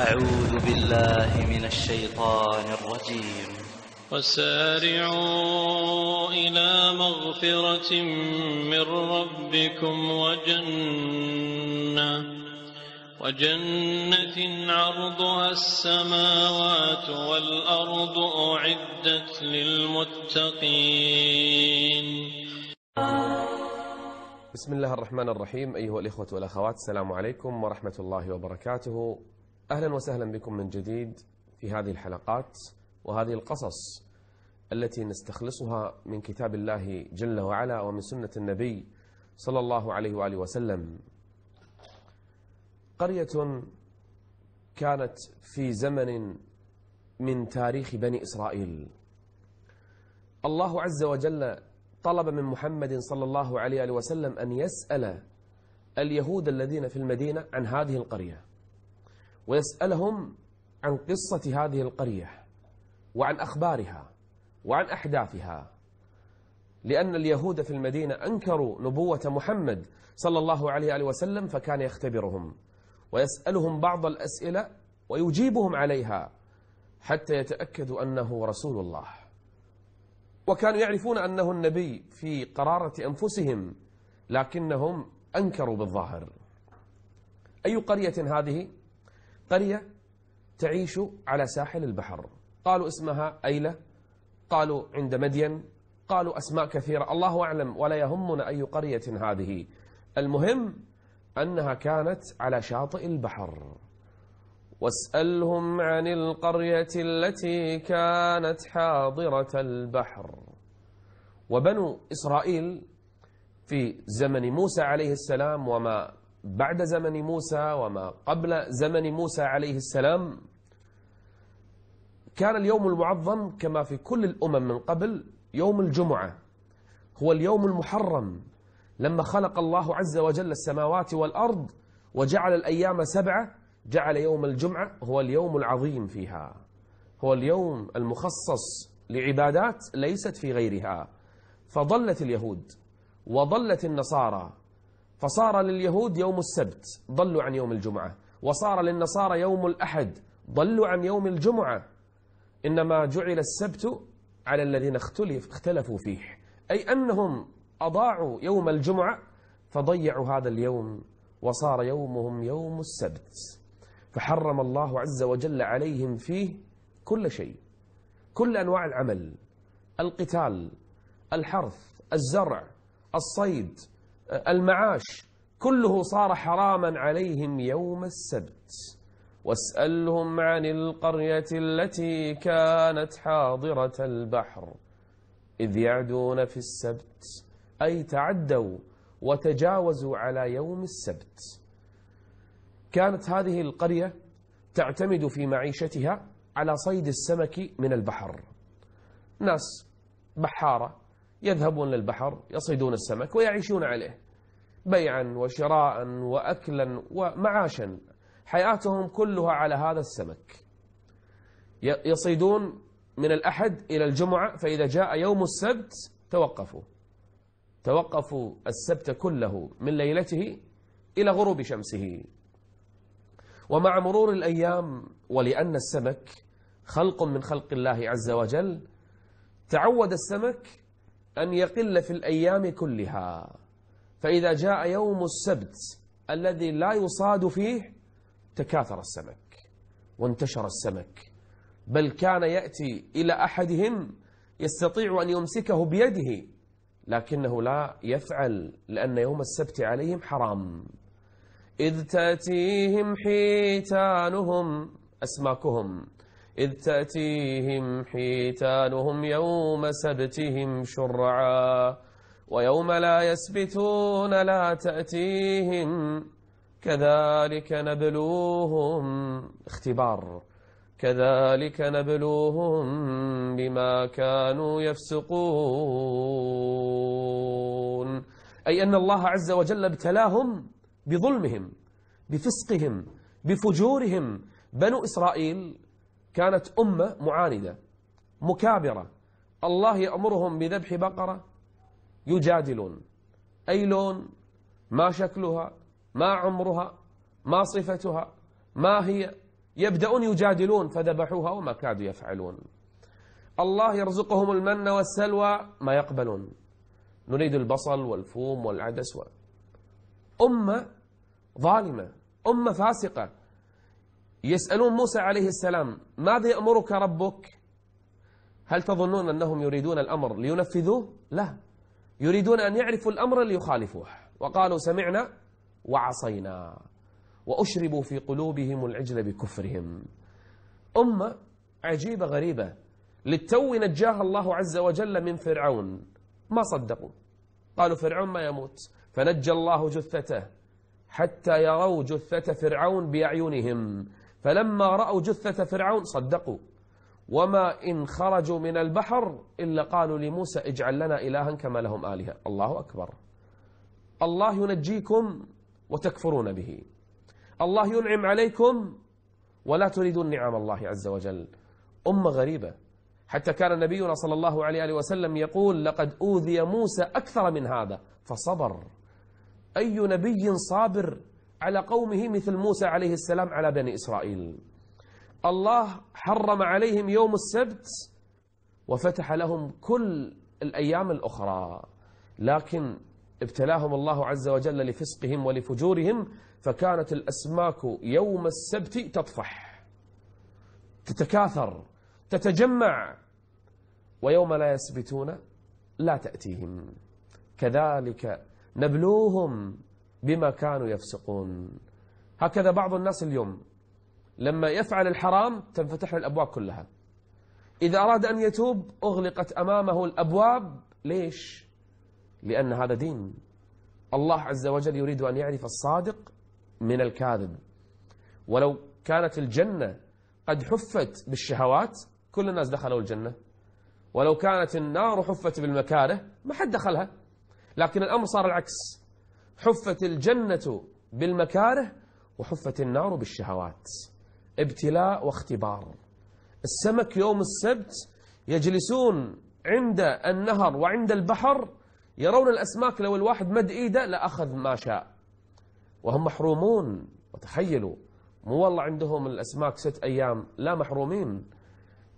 أعوذ بالله من الشيطان الرجيم وسارعوا إلى مغفرة من ربكم وجنة وجنة عرضها السماوات والأرض أعدت للمتقين بسم الله الرحمن الرحيم أيها الإخوة والأخوات السلام عليكم ورحمة الله وبركاته أهلا وسهلا بكم من جديد في هذه الحلقات وهذه القصص التي نستخلصها من كتاب الله جل وعلا ومن سنة النبي صلى الله عليه وآله وسلم قرية كانت في زمن من تاريخ بني إسرائيل الله عز وجل طلب من محمد صلى الله عليه وسلم أن يسأل اليهود الذين في المدينة عن هذه القرية ويسألهم عن قصة هذه القرية وعن أخبارها وعن أحداثها لأن اليهود في المدينة أنكروا نبوة محمد صلى الله عليه وسلم فكان يختبرهم ويسألهم بعض الأسئلة ويجيبهم عليها حتى يتأكدوا أنه رسول الله وكانوا يعرفون أنه النبي في قرارة أنفسهم لكنهم أنكروا بالظاهر أي قرية هذه؟ قرية تعيش على ساحل البحر قالوا اسمها أيلة قالوا عند مدين قالوا أسماء كثيرة الله أعلم ولا يهمنا أي قرية هذه المهم أنها كانت على شاطئ البحر واسألهم عن القرية التي كانت حاضرة البحر وبنو إسرائيل في زمن موسى عليه السلام وما بعد زمن موسى وما قبل زمن موسى عليه السلام كان اليوم المعظم كما في كل الأمم من قبل يوم الجمعة هو اليوم المحرم لما خلق الله عز وجل السماوات والأرض وجعل الأيام سبعة جعل يوم الجمعة هو اليوم العظيم فيها هو اليوم المخصص لعبادات ليست في غيرها فضلت اليهود وضلت النصارى فصار لليهود يوم السبت ضلوا عن يوم الجمعة وصار للنصارى يوم الأحد ضلوا عن يوم الجمعة إنما جعل السبت على الذين اختلفوا فيه أي أنهم أضاعوا يوم الجمعة فضيعوا هذا اليوم وصار يومهم يوم السبت فحرم الله عز وجل عليهم فيه كل شيء كل أنواع العمل القتال الحرث الزرع الصيد المعاش كله صار حراما عليهم يوم السبت واسألهم عن القرية التي كانت حاضرة البحر إذ يعدون في السبت أي تعدوا وتجاوزوا على يوم السبت كانت هذه القرية تعتمد في معيشتها على صيد السمك من البحر ناس بحارة يذهبون للبحر يصيدون السمك ويعيشون عليه بيعا وشراء وأكلا ومعاشا حياتهم كلها على هذا السمك يصيدون من الأحد إلى الجمعة فإذا جاء يوم السبت توقفوا توقفوا السبت كله من ليلته إلى غروب شمسه ومع مرور الأيام ولأن السمك خلق من خلق الله عز وجل تعود السمك أن يقل في الأيام كلها فإذا جاء يوم السبت الذي لا يصاد فيه تكاثر السمك وانتشر السمك بل كان يأتي إلى أحدهم يستطيع أن يمسكه بيده لكنه لا يفعل لأن يوم السبت عليهم حرام إذ تأتيهم حيتانهم أسماكهم إذ تأتيهم حيتانهم يوم سبتهم شرعا ويوم لا يسبتون لا تأتيهم كذلك نبلوهم اختبار كذلك نبلوهم بما كانوا يفسقون أي أن الله عز وجل ابتلاهم بظلمهم بفسقهم بفجورهم بنو إسرائيل كانت أمة معاندة مكابرة الله يأمرهم بذبح بقرة يجادلون أي لون ما شكلها ما عمرها ما صفتها ما هي يبدأون يجادلون فذبحوها وما كادوا يفعلون الله يرزقهم المن والسلوى ما يقبلون نريد البصل والفوم والعدس و... أمة ظالمة أمة فاسقة يسألون موسى عليه السلام ماذا يأمرك ربك هل تظنون أنهم يريدون الأمر لينفذوه لا يريدون أن يعرفوا الأمر ليخالفوه وقالوا سمعنا وعصينا وأشربوا في قلوبهم العجل بكفرهم أمة عجيبة غريبة للتو نجاها الله عز وجل من فرعون ما صدقوا قالوا فرعون ما يموت فنجى الله جثته حتى يروا جثة فرعون بأعينهم فلما رأوا جثة فرعون صدقوا وما إن خرجوا من البحر إلا قالوا لموسى اجعل لنا إلها كما لهم آلهة الله أكبر الله ينجيكم وتكفرون به الله ينعم عليكم ولا تريدون نعم الله عز وجل أمة غريبة حتى كان نبينا صلى الله عليه وسلم يقول لقد أوذي موسى أكثر من هذا فصبر أي نبي صابر على قومه مثل موسى عليه السلام على بني إسرائيل الله حرم عليهم يوم السبت وفتح لهم كل الأيام الأخرى لكن ابتلاهم الله عز وجل لفسقهم ولفجورهم فكانت الأسماك يوم السبت تطفح تتكاثر تتجمع ويوم لا يسبتون لا تأتيهم كذلك نبلوهم بما كانوا يفسقون هكذا بعض الناس اليوم لما يفعل الحرام تنفتح له الأبواب كلها إذا أراد أن يتوب أغلقت أمامه الأبواب ليش؟ لأن هذا دين الله عز وجل يريد أن يعرف الصادق من الكاذب ولو كانت الجنة قد حفت بالشهوات كل الناس دخلوا الجنة ولو كانت النار حفت بالمكاره ما حد دخلها لكن الأمر صار العكس حفت الجنة بالمكاره وحفت النار بالشهوات ابتلاء واختبار السمك يوم السبت يجلسون عند النهر وعند البحر يرون الأسماك لو الواحد مد إيده لأخذ ما شاء وهم محرومون وتخيلوا مو والله عندهم الأسماك ست أيام لا محرومين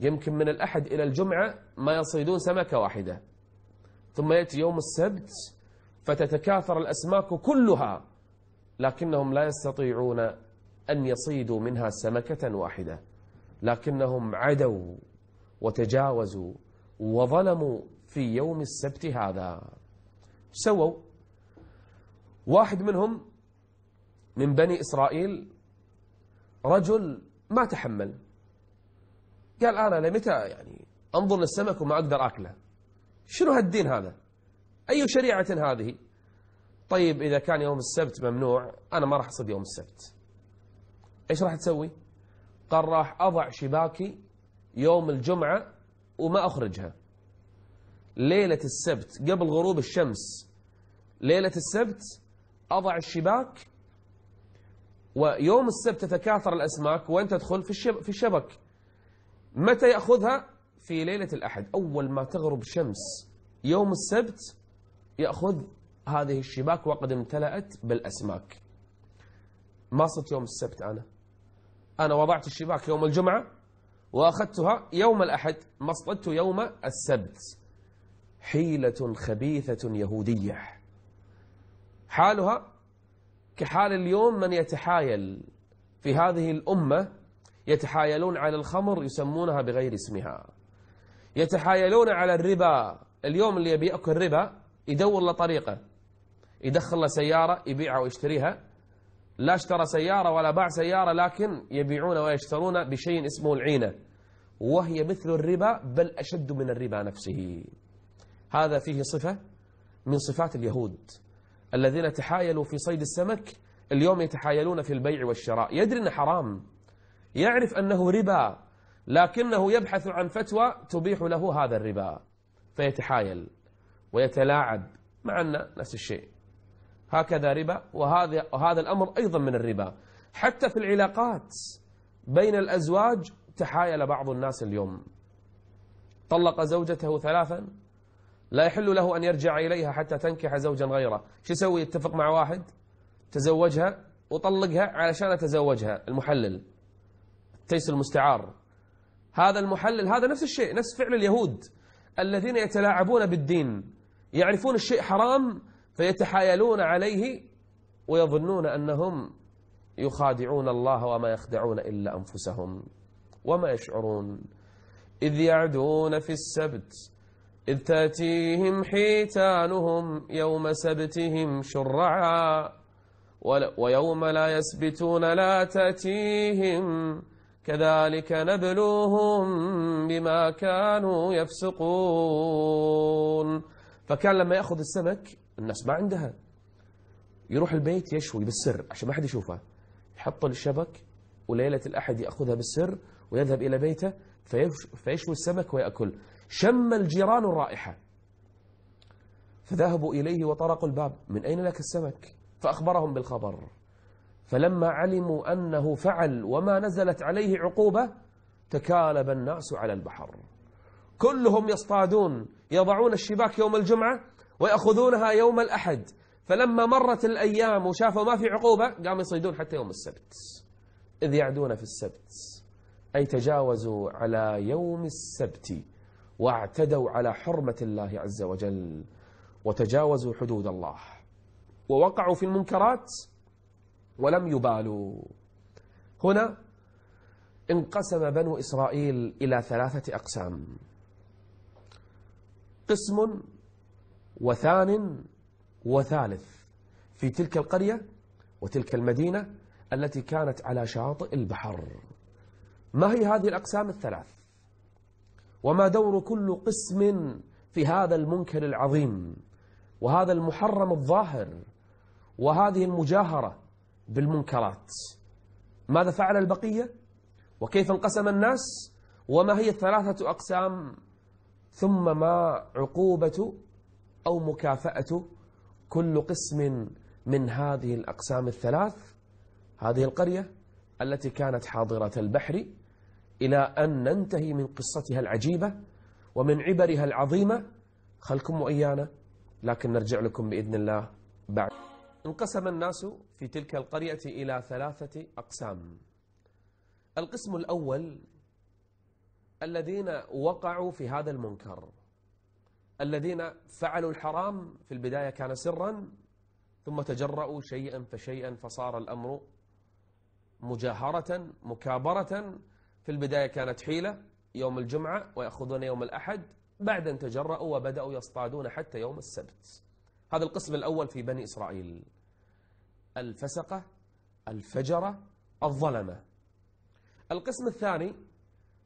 يمكن من الأحد إلى الجمعة ما يصيدون سمكة واحدة ثم يأتي يوم السبت فتتكاثر الأسماك كلها لكنهم لا يستطيعون أن يصيدوا منها سمكة واحدة لكنهم عدوا وتجاوزوا وظلموا في يوم السبت هذا سووا واحد منهم من بني إسرائيل رجل ما تحمل قال أنا لمتى يعني أنظر للسمك وما أقدر أكله شنو هالدين هذا أي شريعة هذه طيب إذا كان يوم السبت ممنوع أنا ما راح أصد يوم السبت إيش راح تسوي قال راح أضع شباكي يوم الجمعة وما أخرجها ليلة السبت قبل غروب الشمس ليلة السبت أضع الشباك ويوم السبت تتكاثر الأسماك وين تدخل في, في الشبك متى يأخذها في ليلة الأحد أول ما تغرب الشمس يوم السبت يأخذ هذه الشباك وقد امتلأت بالأسماك ما صرت يوم السبت أنا أنا وضعت الشباك يوم الجمعة وأخذتها يوم الأحد ما اصطدت يوم السبت حيلة خبيثة يهودية حالها كحال اليوم من يتحايل في هذه الأمة يتحايلون على الخمر يسمونها بغير اسمها يتحايلون على الربا اليوم اللي يبي يأكل ربا يدور له طريقة يدخل له سيارة يبيعها ويشتريها لا اشترى سيارة ولا باع سيارة لكن يبيعون ويشترون بشيء اسمه العينة وهي مثل الربا بل أشد من الربا نفسه هذا فيه صفة من صفات اليهود الذين تحايلوا في صيد السمك اليوم يتحايلون في البيع والشراء يدري أنه حرام يعرف أنه ربا لكنه يبحث عن فتوى تبيح له هذا الربا فيتحايل ويتلاعب مع أن نفس الشيء هكذا ربا وهذا وهذا الأمر أيضا من الربا حتى في العلاقات بين الأزواج تحايل بعض الناس اليوم طلق زوجته ثلاثا لا يحل له أن يرجع إليها حتى تنكح زوجا غيره شو يسوي يتفق مع واحد تزوجها وطلقها علشان أتزوجها المحلل التيس المستعار هذا المحلل هذا نفس الشيء نفس فعل اليهود الذين يتلاعبون بالدين يعرفون الشيء حرام فيتحايلون عليه ويظنون أنهم يخادعون الله وما يخدعون إلا أنفسهم وما يشعرون إذ يعدون في السبت إذ تأتيهم حيتانهم يوم سبتهم شرعا ويوم لا يسبتون لا تأتيهم كذلك نبلوهم بما كانوا يفسقون فكان لما ياخذ السمك الناس ما عندها يروح البيت يشوي بالسر عشان ما حد يشوفه يحط الشبك وليله الاحد ياخذها بالسر ويذهب الى بيته فيشوي السمك وياكل شم الجيران الرائحه فذهبوا اليه وطرقوا الباب من اين لك السمك فاخبرهم بالخبر فلما علموا انه فعل وما نزلت عليه عقوبه تكالب الناس على البحر كلهم يصطادون يضعون الشباك يوم الجمعة ويأخذونها يوم الأحد فلما مرت الأيام وشافوا ما في عقوبة قاموا يصيدون حتى يوم السبت إذ يعدون في السبت أي تجاوزوا على يوم السبت واعتدوا على حرمة الله عز وجل وتجاوزوا حدود الله ووقعوا في المنكرات ولم يبالوا هنا انقسم بنو إسرائيل إلى ثلاثة أقسام قسم وثان وثالث في تلك القرية وتلك المدينة التي كانت على شاطئ البحر ما هي هذه الأقسام الثلاث وما دور كل قسم في هذا المنكر العظيم وهذا المحرم الظاهر وهذه المجاهرة بالمنكرات ماذا فعل البقية وكيف انقسم الناس وما هي الثلاثة أقسام ثم ما عقوبة أو مكافأة كل قسم من هذه الأقسام الثلاث هذه القرية التي كانت حاضرة البحر إلى أن ننتهي من قصتها العجيبة ومن عبرها العظيمة خلكم وإيانا لكن نرجع لكم بإذن الله بعد انقسم الناس في تلك القرية إلى ثلاثة أقسام القسم الأول الذين وقعوا في هذا المنكر الذين فعلوا الحرام في البداية كان سرا ثم تجرأوا شيئا فشيئا فصار الأمر مجاهرة مكابرة في البداية كانت حيلة يوم الجمعة ويأخذون يوم الأحد بعد أن تجرأوا وبدأوا يصطادون حتى يوم السبت هذا القسم الأول في بني إسرائيل الفسقة الفجرة الظلمة القسم الثاني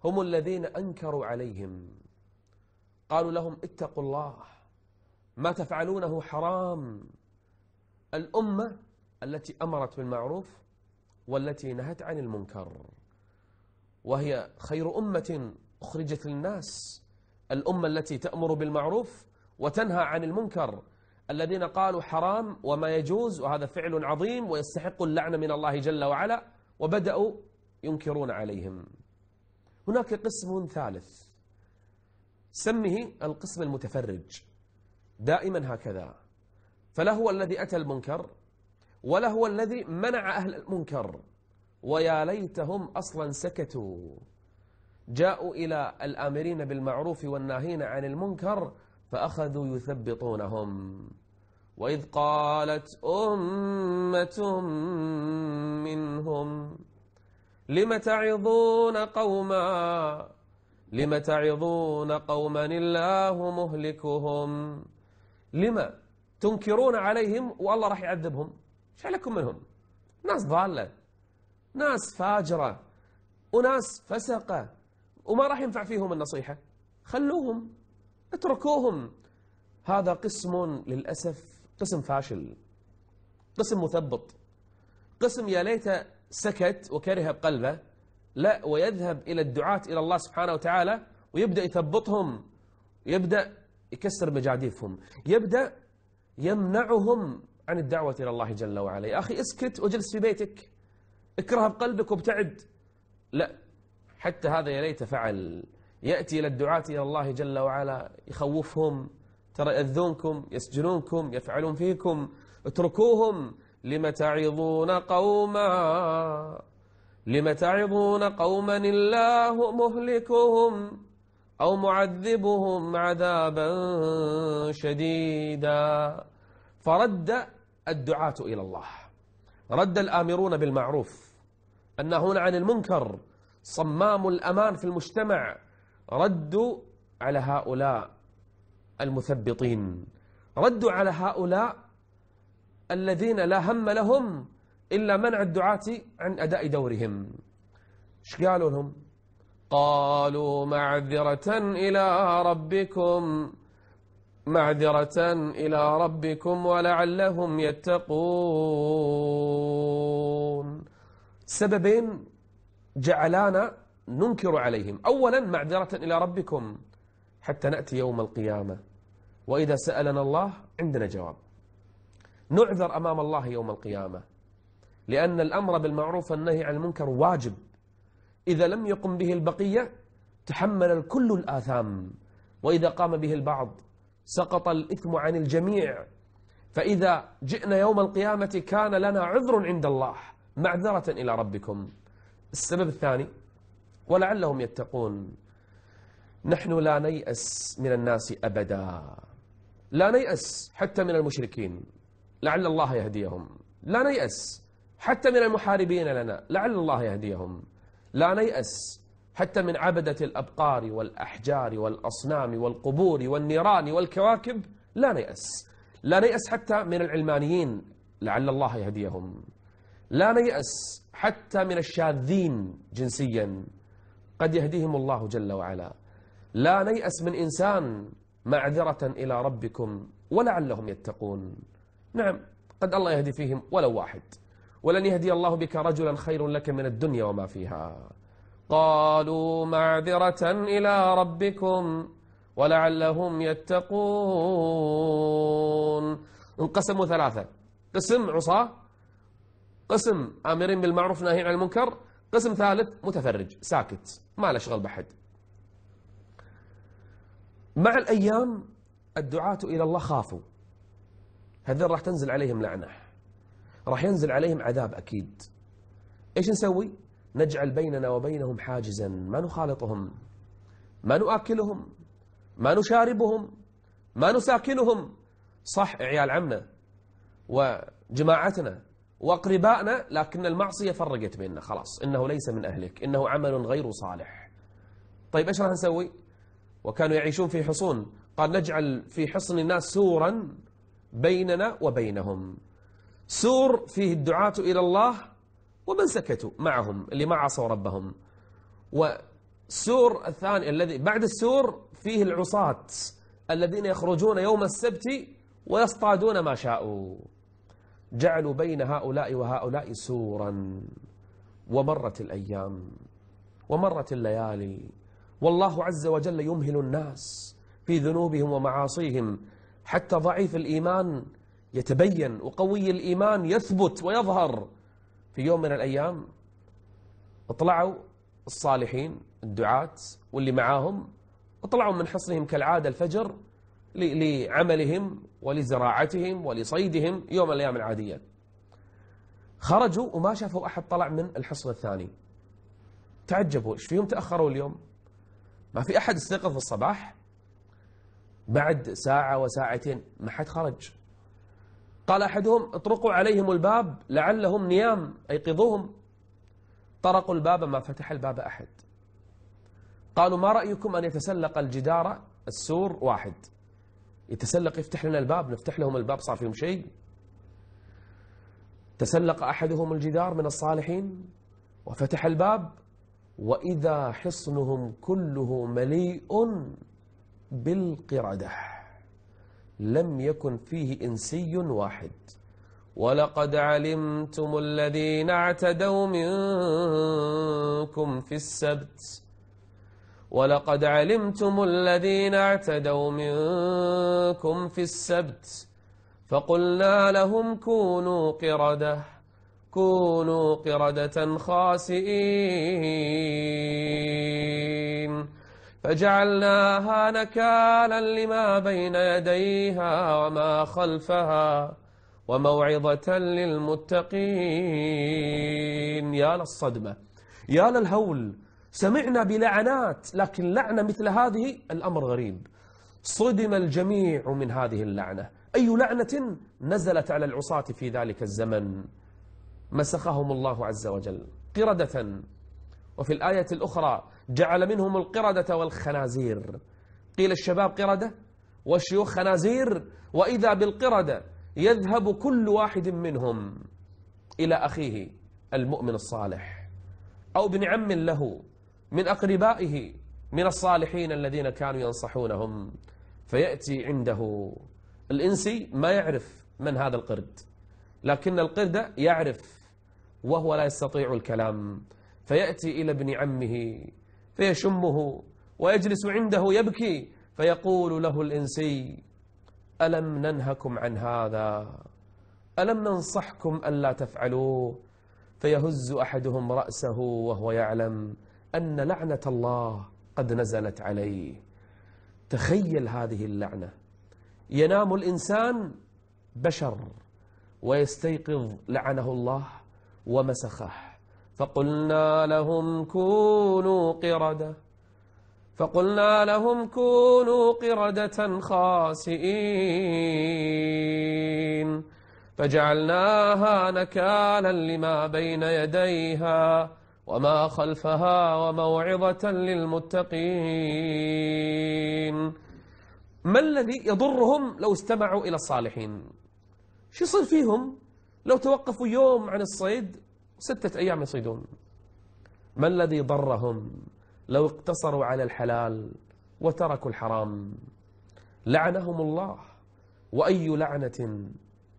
هم الذين أنكروا عليهم قالوا لهم اتقوا الله ما تفعلونه حرام الأمة التي أمرت بالمعروف والتي نهت عن المنكر وهي خير أمة أخرجت للناس الأمة التي تأمر بالمعروف وتنهى عن المنكر الذين قالوا حرام وما يجوز وهذا فعل عظيم ويستحق اللعنة من الله جل وعلا وبدأوا ينكرون عليهم هناك قسم ثالث سمه القسم المتفرج دائما هكذا فلا هو الذي أتى المنكر ولا هو الذي منع أهل المنكر ويا ليتهم أصلا سكتوا جاءوا إلى الآمرين بالمعروف والناهين عن المنكر فأخذوا يثبطونهم وإذ قالت أمة منهم لم تعظون قوما لم تعظون قوما الله مهلكهم لما تنكرون عليهم والله راح يعذبهم ايش عليكم منهم ناس ضالة ناس فاجرة وناس فسقة وما راح ينفع فيهم النصيحة خلوهم اتركوهم هذا قسم للأسف قسم فاشل قسم مثبط قسم يا ليت سكت وكره بقلبه لا ويذهب إلى الدعاة إلى الله سبحانه وتعالى ويبدأ يثبطهم يبدأ يكسر مجاديفهم يبدأ يمنعهم عن الدعوة إلى الله جل وعلا يا أخي اسكت واجلس في بيتك اكره بقلبك وابتعد لا حتى هذا يا ليت فعل يأتي إلى الدعاة إلى الله جل وعلا يخوفهم ترى يأذونكم يسجنونكم يفعلون فيكم اتركوهم لم تعظون قوما لم تعظون قوما الله مهلكهم أو معذبهم عذابا شديدا فرد الدعاة إلى الله رد الآمرون بالمعروف الناهون عن المنكر صمام الأمان في المجتمع ردوا على هؤلاء المثبطين ردوا على هؤلاء الذين لا هم لهم إلا منع الدعاة عن أداء دورهم ايش قالوا لهم قالوا معذرة إلى ربكم معذرة إلى ربكم ولعلهم يتقون سببين جعلانا ننكر عليهم أولا معذرة إلى ربكم حتى نأتي يوم القيامة وإذا سألنا الله عندنا جواب نعذر أمام الله يوم القيامة لأن الأمر بالمعروف والنهي عن المنكر واجب إذا لم يقم به البقية تحمل الكل الآثام وإذا قام به البعض سقط الإثم عن الجميع فإذا جئنا يوم القيامة كان لنا عذر عند الله معذرة إلى ربكم السبب الثاني ولعلهم يتقون نحن لا نيأس من الناس أبدا لا نيأس حتى من المشركين لعل الله يهديهم لا نيأس حتى من المحاربين لنا لعل الله يهديهم لا نيأس حتى من عبدة الأبقار والأحجار والأصنام والقبور والنيران والكواكب لا نيأس لا نيأس حتى من العلمانيين لعل الله يهديهم لا نيأس حتى من الشاذين جنسيا قد يهديهم الله جل وعلا لا نيأس من إنسان معذرة إلى ربكم ولعلهم يتقون نعم قد الله يهدي فيهم ولو واحد ولن يهدي الله بك رجلا خير لك من الدنيا وما فيها قالوا معذرة إلى ربكم ولعلهم يتقون انقسموا ثلاثة قسم عصاة قسم آمرين بالمعروف ناهين عن المنكر قسم ثالث متفرج ساكت ما له شغل بحد مع الأيام الدعاة إلى الله خافوا هذين راح تنزل عليهم لعنة راح ينزل عليهم عذاب أكيد إيش نسوي؟ نجعل بيننا وبينهم حاجزا ما نخالطهم ما نؤكلهم ما نشاربهم ما نساكنهم صح عيال عمنا وجماعتنا وأقربائنا لكن المعصية فرقت بيننا خلاص إنه ليس من أهلك إنه عمل غير صالح طيب إيش راح نسوي وكانوا يعيشون في حصون قال نجعل في حصن الناس سورا بيننا وبينهم سور فيه الدعاة إلى الله ومن سكتوا معهم اللي ما عصوا ربهم وسور الثاني الذي بعد السور فيه العصاة الذين يخرجون يوم السبت ويصطادون ما شاءوا جعلوا بين هؤلاء وهؤلاء سورا ومرت الأيام ومرت الليالي والله عز وجل يمهل الناس في ذنوبهم ومعاصيهم حتى ضعيف الإيمان يتبين وقوي الإيمان يثبت ويظهر في يوم من الأيام اطلعوا الصالحين الدعاة واللي معاهم اطلعوا من حصنهم كالعادة الفجر لعملهم ولزراعتهم ولصيدهم يوم الأيام العادية خرجوا وما شافوا أحد طلع من الحصن الثاني تعجبوا ايش فيهم تأخروا اليوم ما في أحد استيقظ في الصباح بعد ساعة وساعتين ما حد خرج قال أحدهم اطرقوا عليهم الباب لعلهم نيام أيقظوهم طرقوا الباب ما فتح الباب أحد قالوا ما رأيكم أن يتسلق الجدار السور واحد يتسلق يفتح لنا الباب نفتح لهم الباب صار فيهم شيء تسلق أحدهم الجدار من الصالحين وفتح الباب وإذا حصنهم كله مليء بالقردة لم يكن فيه إنسي واحد ولقد علمتم الذين اعتدوا منكم في السبت ولقد علمتم الذين اعتدوا منكم في السبت فقلنا لهم كونوا قردة كونوا قردة خاسئين فجعلناها نكالا لما بين يديها وما خلفها وموعظة للمتقين يا للصدمة يا للهول سمعنا بلعنات لكن لعنة مثل هذه الأمر غريب صدم الجميع من هذه اللعنة أي لعنة نزلت على العصاة في ذلك الزمن مسخهم الله عز وجل قردة وفي الآية الأخرى جعل منهم القردة والخنازير قيل الشباب قردة والشيوخ خنازير وإذا بالقردة يذهب كل واحد منهم إلى أخيه المؤمن الصالح أو ابن عم له من أقربائه من الصالحين الذين كانوا ينصحونهم فيأتي عنده الإنسي ما يعرف من هذا القرد لكن القرد يعرف وهو لا يستطيع الكلام فيأتي إلى ابن عمه فيشمه ويجلس عنده يبكي فيقول له الإنسي ألم ننهكم عن هذا ألم ننصحكم ألا تفعلوه فيهز أحدهم رأسه وهو يعلم أن لعنة الله قد نزلت عليه تخيل هذه اللعنة ينام الإنسان بشر ويستيقظ لعنه الله ومسخه فقلنا لهم كونوا قردة فقلنا لهم كونوا قردة خاسئين فجعلناها نكالا لما بين يديها وما خلفها وموعظة للمتقين ما الذي يضرهم لو استمعوا إلى الصالحين شو يصير فيهم لو توقفوا يوم عن الصيد ستة أيام يصيدون ما الذي ضرهم لو اقتصروا على الحلال وتركوا الحرام لعنهم الله وأي لعنة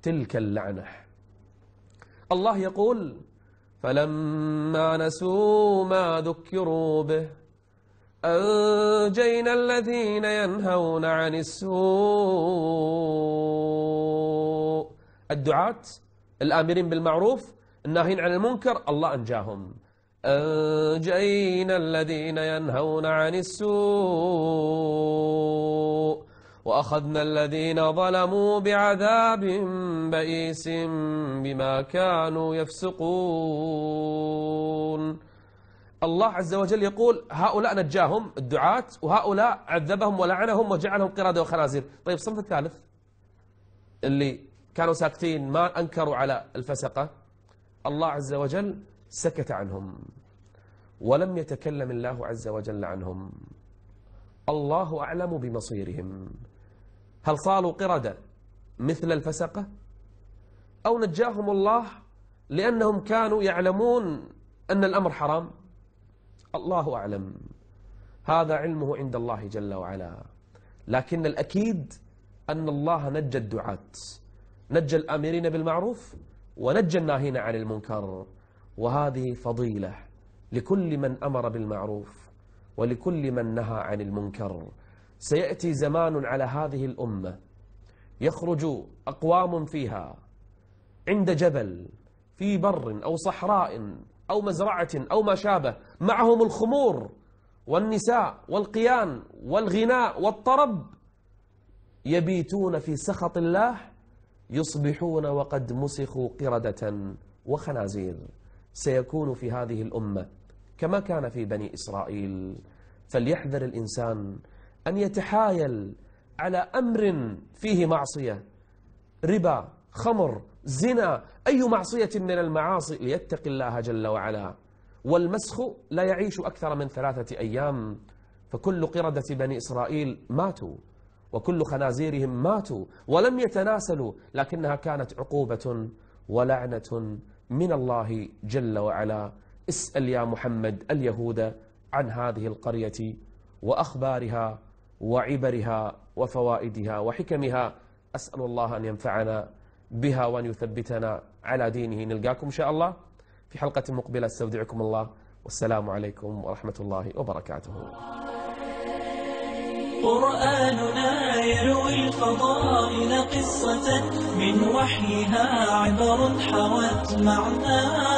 تلك اللعنة الله يقول فلما نسوا ما ذكروا به أنجينا الذين ينهون عن السوء الدعاة الآمرين بالمعروف الناهين عن المنكر الله أنجاهم أنجينا الذين ينهون عن السوء وأخذنا الذين ظلموا بعذاب بئيس بما كانوا يفسقون الله عز وجل يقول هؤلاء نجاهم الدعاة وهؤلاء عذبهم ولعنهم وجعلهم قردة وخنازير طيب الصنف الثالث اللي كانوا ساكتين ما أنكروا على الفسقة الله عز وجل سكت عنهم ولم يتكلم الله عز وجل عنهم الله أعلم بمصيرهم هل صالوا قردة مثل الفسقة أو نجاهم الله لأنهم كانوا يعلمون أن الأمر حرام الله أعلم هذا علمه عند الله جل وعلا لكن الأكيد أن الله نجى الدعاة نجى الآمرين بالمعروف ونجى الناهين عن المنكر وهذه فضيلة لكل من أمر بالمعروف ولكل من نهى عن المنكر سيأتي زمان على هذه الأمة يخرج أقوام فيها عند جبل في بر أو صحراء أو مزرعة أو ما شابه معهم الخمور والنساء والقيان والغناء والطرب يبيتون في سخط الله يصبحون وقد مسخوا قردة وخنازير سيكون في هذه الأمة كما كان في بني إسرائيل فليحذر الإنسان أن يتحايل على أمر فيه معصية ربا خمر زنا أي معصية من المعاصي ليتق الله جل وعلا والمسخ لا يعيش أكثر من ثلاثة أيام فكل قردة بني إسرائيل ماتوا وكل خنازيرهم ماتوا ولم يتناسلوا لكنها كانت عقوبة ولعنة من الله جل وعلا اسأل يا محمد اليهود عن هذه القرية وأخبارها وعبرها وفوائدها وحكمها أسأل الله أن ينفعنا بها وأن يثبتنا على دينه نلقاكم إن شاء الله في حلقة مقبلة استودعكم الله والسلام عليكم ورحمة الله وبركاته قرآننا يروي الفضائل قصة من وحيها عبر حوت معناها